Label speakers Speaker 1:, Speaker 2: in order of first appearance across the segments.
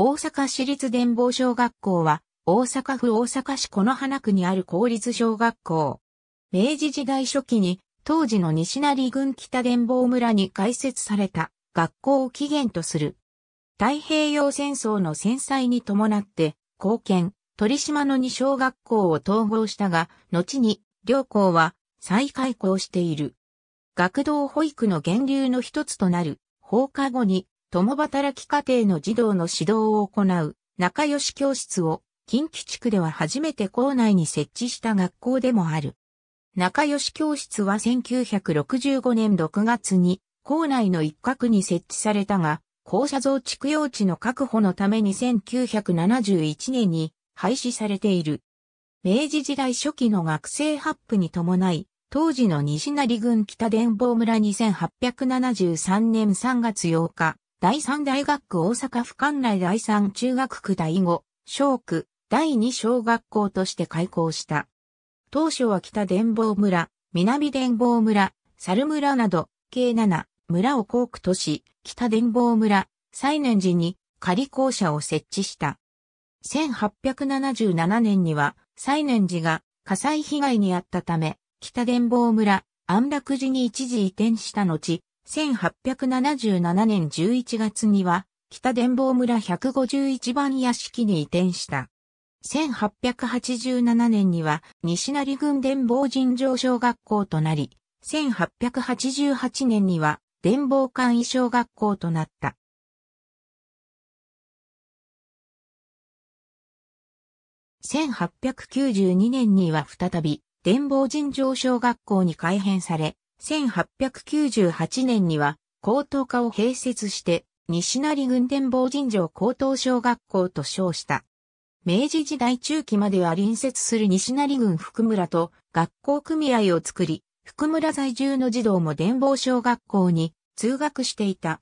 Speaker 1: 大阪市立伝房小学校は、大阪府大阪市此花区にある公立小学校。明治時代初期に、当時の西成郡北伝房村に開設された学校を起源とする。太平洋戦争の戦災に伴って、貢献、鳥島の二小学校を統合したが、後に、両校は再開校している。学童保育の源流の一つとなる、放課後に共働き家庭の児童の指導を行う仲良し教室を近畿地区では初めて校内に設置した学校でもある。仲良し教室は1965年6月に校内の一角に設置されたが、校舎増築用地の確保のために1971年に廃止されている。明治時代初期の学生発布に伴い、当時の西成郡北伝坊村2873年3月8日、第三大学区大阪府管内第三中学区第五、小区、第二小学校として開校した。当初は北伝坊村、南伝坊村、猿村など、計7、村を校区とし、北伝坊村、西年寺に仮校舎を設置した。1877年には、西年寺が火災被害に遭ったため、北伝坊村、安楽寺に一時移転した後、1877年11月には、北伝房村151番屋敷に移転した。1887年には、西成郡伝房尋常小学校となり、1888年には、伝房館医小学校となった。1892年には再び、伝房尋常小学校に改編され、1898年には高等科を併設して、西成郡天望神常高等小学校と称した。明治時代中期までは隣接する西成郡福村と学校組合を作り、福村在住の児童も伝望小学校に通学していた。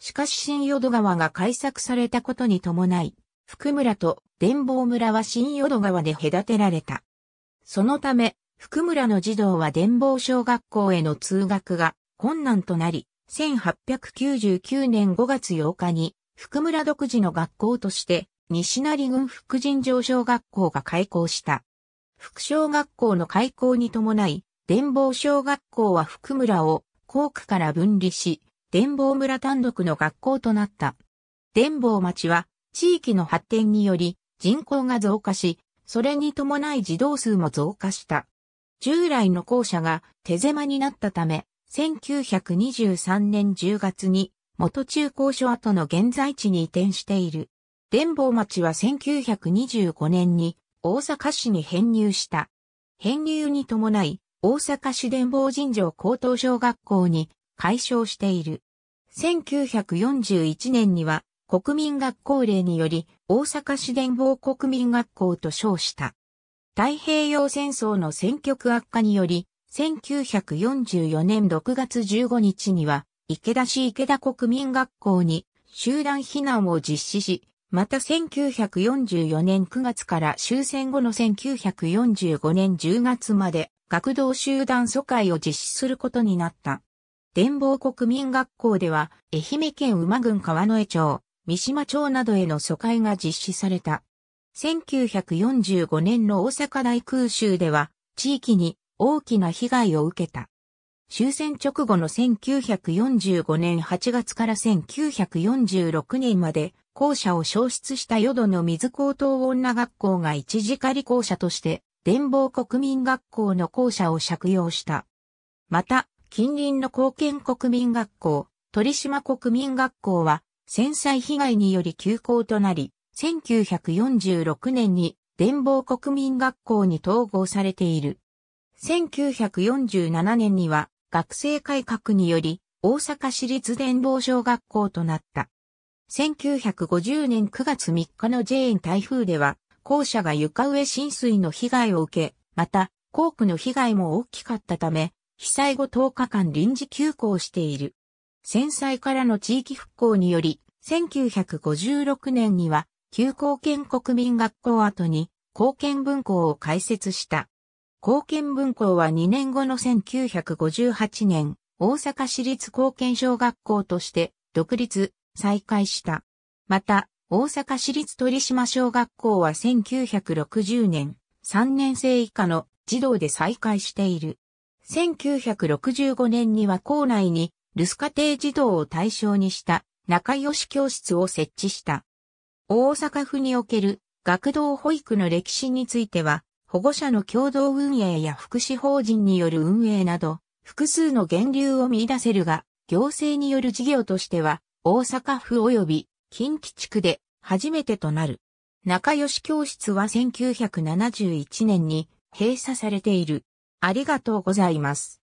Speaker 1: しかし新淀川が開削されたことに伴い、福村と伝望村は新淀川で隔てられた。そのため、福村の児童は伝房小学校への通学が困難となり、1899年5月8日に福村独自の学校として西成郡福神城小学校が開校した。福小学校の開校に伴い、伝房小学校は福村を校区から分離し、伝房村単独の学校となった。伝房町は地域の発展により人口が増加し、それに伴い児童数も増加した。従来の校舎が手狭になったため、1923年10月に元中高所跡の現在地に移転している。伝房町は1925年に大阪市に編入した。編入に伴い、大阪市伝房尋常高等小学校に改称している。1941年には国民学校令により大阪市伝房国民学校と称した。太平洋戦争の戦局悪化により、1944年6月15日には、池田市池田国民学校に集団避難を実施し、また1944年9月から終戦後の1945年10月まで学童集団疎開を実施することになった。伝望国民学校では、愛媛県馬郡川之江町、三島町などへの疎開が実施された。1945年の大阪大空襲では地域に大きな被害を受けた。終戦直後の1945年8月から1946年まで校舎を消失した淀の水高等女学校が一時仮校舎として伝房国民学校の校舎を借用した。また、近隣の貢献国民学校、鳥島国民学校は、戦災被害により休校となり、1946年に伝房国民学校に統合されている。1947年には学生改革により大阪市立伝房小学校となった。1950年9月3日のジェーン台風では校舎が床上浸水の被害を受け、また校区の被害も大きかったため、被災後10日間臨時休校している。戦災からの地域復興により、1956年には旧貢献国民学校跡に、貢献文校を開設した。貢献文校は2年後の1958年、大阪市立貢献小学校として独立、再開した。また、大阪市立鳥島小学校は1960年、3年生以下の児童で再開している。1965年には校内に、留守家庭児童を対象にした仲良し教室を設置した。大阪府における学童保育の歴史については、保護者の共同運営や福祉法人による運営など、複数の源流を見出せるが、行政による事業としては、大阪府及び近畿地区で初めてとなる。仲良し教室は1971年に閉鎖されている。ありがとうございます。